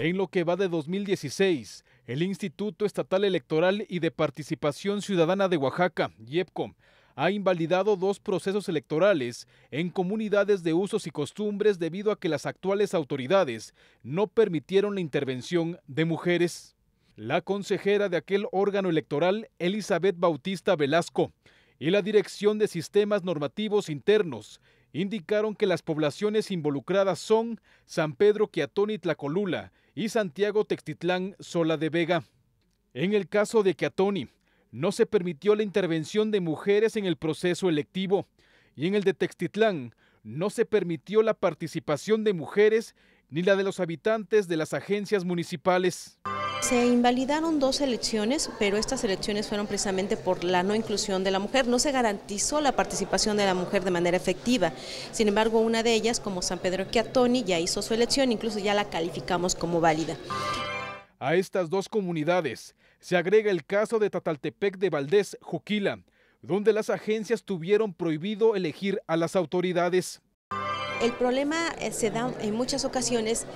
En lo que va de 2016, el Instituto Estatal Electoral y de Participación Ciudadana de Oaxaca, IEPCOM, ha invalidado dos procesos electorales en comunidades de usos y costumbres debido a que las actuales autoridades no permitieron la intervención de mujeres. La consejera de aquel órgano electoral, Elizabeth Bautista Velasco, y la Dirección de Sistemas Normativos Internos indicaron que las poblaciones involucradas son San Pedro Quiatón y Tlacolula, y Santiago Textitlán Sola de Vega. En el caso de Catoni, no se permitió la intervención de mujeres en el proceso electivo y en el de Textitlán no se permitió la participación de mujeres ni la de los habitantes de las agencias municipales. Se invalidaron dos elecciones, pero estas elecciones fueron precisamente por la no inclusión de la mujer. No se garantizó la participación de la mujer de manera efectiva. Sin embargo, una de ellas, como San Pedro Chiatoni, ya hizo su elección, incluso ya la calificamos como válida. A estas dos comunidades se agrega el caso de Tataltepec de Valdés, Juquila, donde las agencias tuvieron prohibido elegir a las autoridades. El problema eh, se da en muchas ocasiones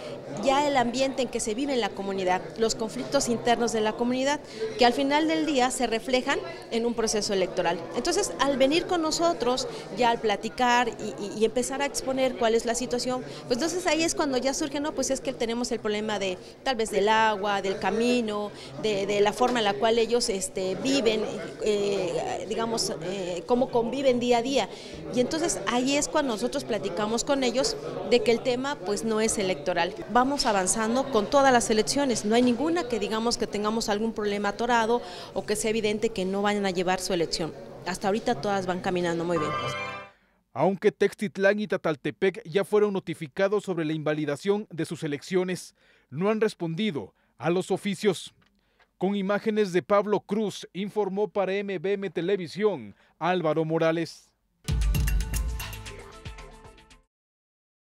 ya el ambiente en que se vive en la comunidad, los conflictos internos de la comunidad, que al final del día se reflejan en un proceso electoral. Entonces, al venir con nosotros, ya al platicar y, empezar a exponer cuál es la situación, pues entonces ahí es cuando ya surge, no, pues es que tenemos el problema de tal vez del agua, del camino, de, la forma en la cual ellos este, viven, eh, digamos, eh, cómo conviven día a día. Y entonces ahí es cuando nosotros platicamos con ellos de que el tema pues no es electoral. Vamos avanzando con todas las elecciones, no hay ninguna que digamos que tengamos algún problema atorado o que sea evidente que no vayan a llevar su elección. Hasta ahorita todas van caminando muy bien. Aunque Textitlán y Tataltepec ya fueron notificados sobre la invalidación de sus elecciones, no han respondido a los oficios. Con imágenes de Pablo Cruz, informó para MBM Televisión Álvaro Morales.